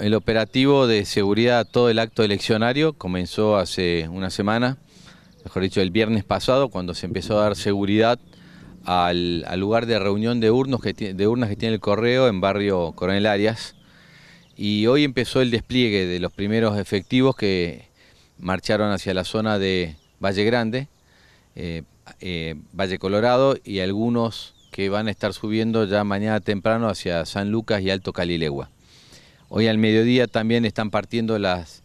El operativo de seguridad, todo el acto eleccionario, comenzó hace una semana, mejor dicho, el viernes pasado, cuando se empezó a dar seguridad al, lugar de reunión de urnas, que, tiene el correo en barrio Coronel Arias. Y hoy empezó el despliegue de los primeros efectivos que marcharon hacia la zona de Valle Grande, eh, eh, Valle Colorado y algunos que van a estar subiendo ya mañana temprano hacia San Lucas y Alto Calilegua. Hoy al mediodía también están partiendo las,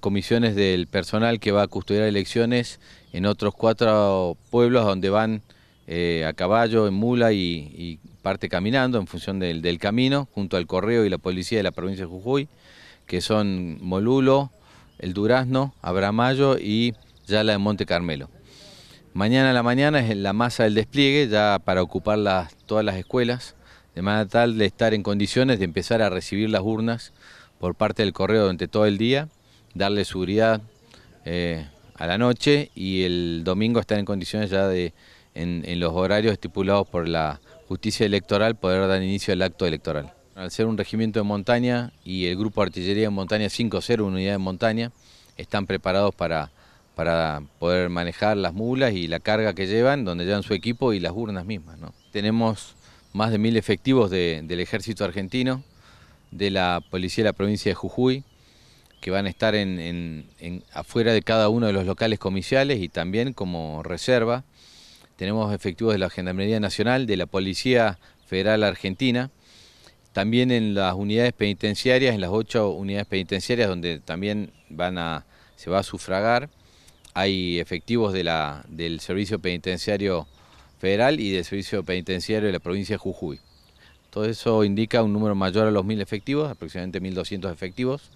comisiones del personal que va a custodiar elecciones en otros cuatro pueblos donde van eh, a caballo, en mula y, parte caminando en función del, camino, junto al correo y la policía de la provincia de Jujuy, que son Molulo, El Durazno, Abramayo y ya la de Monte Carmelo. Mañana a la mañana es la masa del despliegue, ya para ocupar las, todas las escuelas de manera tal de estar en condiciones de empezar a recibir las urnas por parte del correo durante todo el día, darle seguridad eh, a la noche y el domingo estar en condiciones ya de, en, los horarios estipulados por la justicia electoral, poder dar inicio al acto electoral. Al ser un regimiento de montaña y el grupo de artillería de montaña 5-0, unidad de montaña, están preparados para, para poder manejar las mulas y la carga que llevan, donde llevan su equipo y las urnas mismas. ¿no? Tenemos más de mil efectivos del ejército argentino, de la policía de la provincia de Jujuy, que van a estar en, afuera de cada uno de los locales comerciales y también como reserva. Tenemos efectivos de la Gendarmería Nacional, de la Policía Federal Argentina, también en las unidades penitenciarias, en las ocho unidades penitenciarias donde también se va a sufragar. Hay efectivos del Servicio Penitenciario federal y de servicio penitenciario de la provincia de Jujuy. Todo eso indica un número mayor a los mil efectivos, aproximadamente 1.200 efectivos.